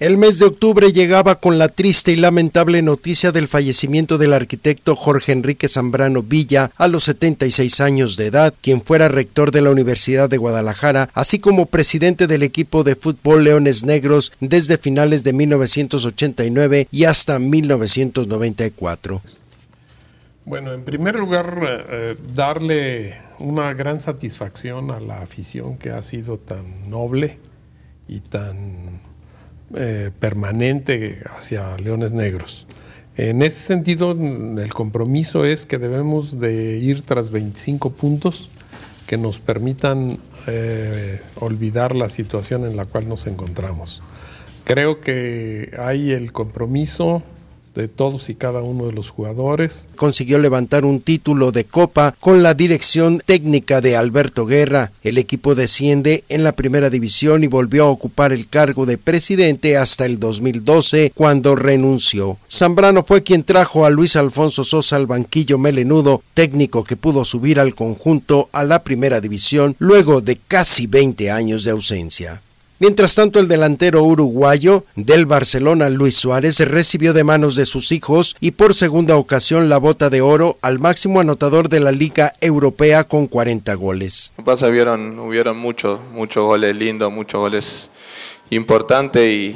El mes de octubre llegaba con la triste y lamentable noticia del fallecimiento del arquitecto Jorge Enrique Zambrano Villa a los 76 años de edad, quien fuera rector de la Universidad de Guadalajara, así como presidente del equipo de fútbol Leones Negros desde finales de 1989 y hasta 1994. Bueno, en primer lugar, eh, eh, darle una gran satisfacción a la afición que ha sido tan noble y tan eh, permanente hacia leones negros. En ese sentido, el compromiso es que debemos de ir tras 25 puntos que nos permitan eh, olvidar la situación en la cual nos encontramos. Creo que hay el compromiso de todos y cada uno de los jugadores. Consiguió levantar un título de Copa con la dirección técnica de Alberto Guerra. El equipo desciende en la primera división y volvió a ocupar el cargo de presidente hasta el 2012 cuando renunció. Zambrano fue quien trajo a Luis Alfonso Sosa al banquillo melenudo, técnico que pudo subir al conjunto a la primera división luego de casi 20 años de ausencia. Mientras tanto, el delantero uruguayo del Barcelona, Luis Suárez, recibió de manos de sus hijos y por segunda ocasión la bota de oro al máximo anotador de la Liga Europea con 40 goles. Pasa, vieron, hubieron muchos, muchos goles lindos, muchos goles importantes y,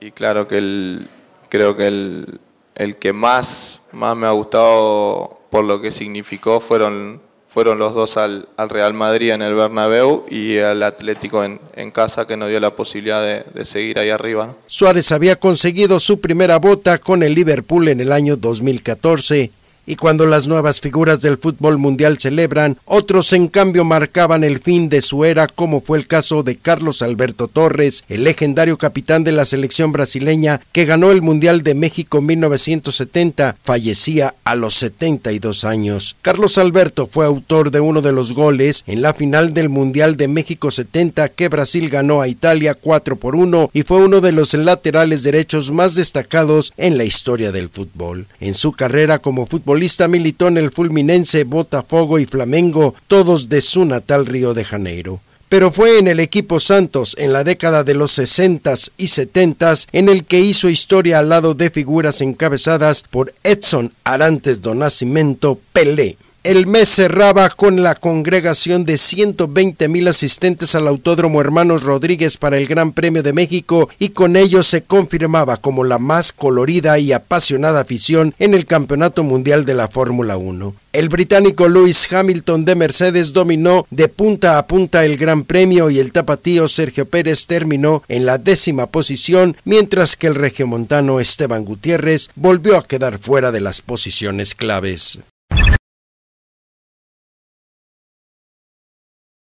y claro que el, creo que el, el que más, más me ha gustado por lo que significó fueron fueron los dos al, Real Madrid en el Bernabéu y al Atlético en, casa que nos dio la posibilidad de, seguir ahí arriba. Suárez había conseguido su primera bota con el Liverpool en el año 2014 y cuando las nuevas figuras del fútbol mundial celebran, otros en cambio marcaban el fin de su era, como fue el caso de Carlos Alberto Torres, el legendario capitán de la selección brasileña que ganó el Mundial de México en 1970, fallecía a los 72 años. Carlos Alberto fue autor de uno de los goles en la final del Mundial de México 70 que Brasil ganó a Italia 4 por 1 y fue uno de los laterales derechos más destacados en la historia del fútbol. En su carrera como futbolista futbolista militó en el Fulminense, Botafogo y Flamengo, todos de su natal Río de Janeiro pero fue en el equipo Santos en la década de los 60 y 70 en el que hizo historia al lado de figuras encabezadas por Edson Arantes do Nascimento Pelé. El mes cerraba con la congregación de 120 mil asistentes al Autódromo Hermanos Rodríguez para el Gran Premio de México y con ello se confirmaba como la más colorida y apasionada afición en el Campeonato Mundial de la Fórmula 1. El británico Lewis Hamilton de Mercedes dominó de punta a punta el Gran Premio y el tapatío Sergio Pérez terminó en la décima posición, mientras que el regiomontano Esteban Gutiérrez volvió a quedar fuera de las posiciones claves.